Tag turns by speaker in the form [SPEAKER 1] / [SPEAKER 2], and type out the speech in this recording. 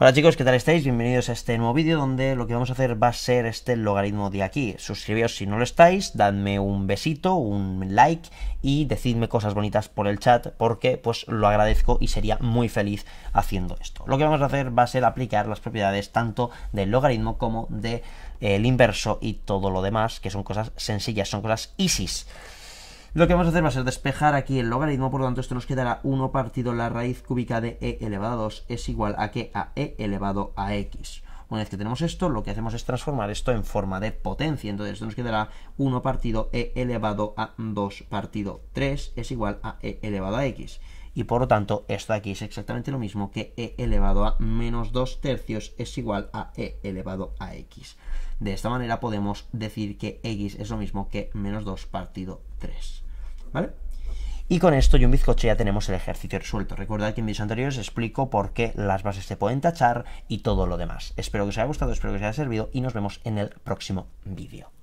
[SPEAKER 1] Hola chicos, ¿qué tal estáis? Bienvenidos a este nuevo vídeo donde lo que vamos a hacer va a ser este logaritmo de aquí. Suscribíos si no lo estáis, dadme un besito, un like y decidme cosas bonitas por el chat porque pues lo agradezco y sería muy feliz haciendo esto. Lo que vamos a hacer va a ser aplicar las propiedades tanto del logaritmo como del de, inverso y todo lo demás, que son cosas sencillas, son cosas easy. Lo que vamos a hacer va a ser despejar aquí el logaritmo, por lo tanto esto nos quedará 1 partido la raíz cúbica de e elevado a 2 es igual a que a e elevado a x. Una vez que tenemos esto, lo que hacemos es transformar esto en forma de potencia. Entonces esto nos quedará 1 partido e elevado a 2 partido 3 es igual a e elevado a x. Y por lo tanto, esto de aquí es exactamente lo mismo que e elevado a menos 2 tercios es igual a e elevado a x. De esta manera podemos decir que x es lo mismo que menos 2 partido 3. ¿Vale? Y con esto y un bizcocho ya tenemos el ejercicio resuelto. Recordad que en vídeos anteriores explico por qué las bases se pueden tachar y todo lo demás. Espero que os haya gustado, espero que os haya servido y nos vemos en el próximo vídeo.